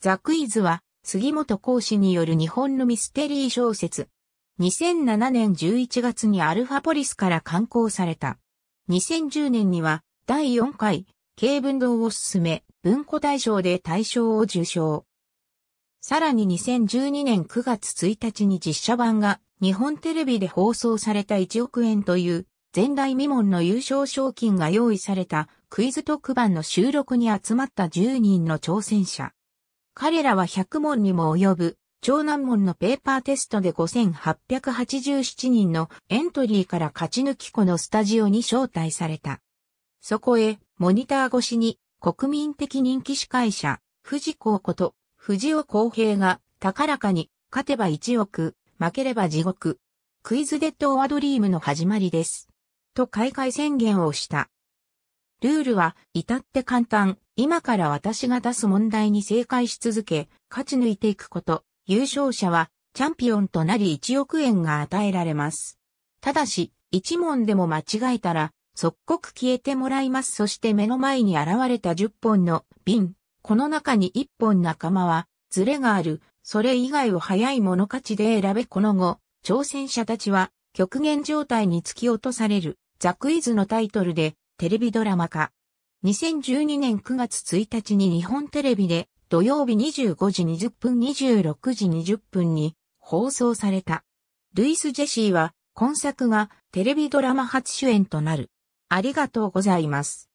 ザ・クイズは、杉本講師による日本のミステリー小説。2007年11月にアルファポリスから刊行された。2010年には、第4回、軽文堂を進め、文庫大賞で大賞を受賞。さらに2012年9月1日に実写版が日本テレビで放送された1億円という前代未聞の優勝賞金が用意されたクイズ特番の収録に集まった10人の挑戦者。彼らは100問にも及ぶ、長男門のペーパーテストで5887人のエントリーから勝ち抜きこのスタジオに招待された。そこへ、モニター越しに、国民的人気司会者、藤子こと、藤尾公平が、高らかに、勝てば1億、負ければ地獄。クイズデッドオアドリームの始まりです。と開会宣言をした。ルールは至って簡単。今から私が出す問題に正解し続け、勝ち抜いていくこと。優勝者はチャンピオンとなり1億円が与えられます。ただし、1問でも間違えたら、即刻消えてもらいます。そして目の前に現れた10本の瓶。この中に1本仲間は、ズレがある。それ以外を早い者勝ちで選べ。この後、挑戦者たちは極限状態に突き落とされる。ザクイズのタイトルでテレビドラマ化。2012年9月1日に日本テレビで土曜日25時20分26時20分に放送された。ルイス・ジェシーは今作がテレビドラマ初主演となる。ありがとうございます。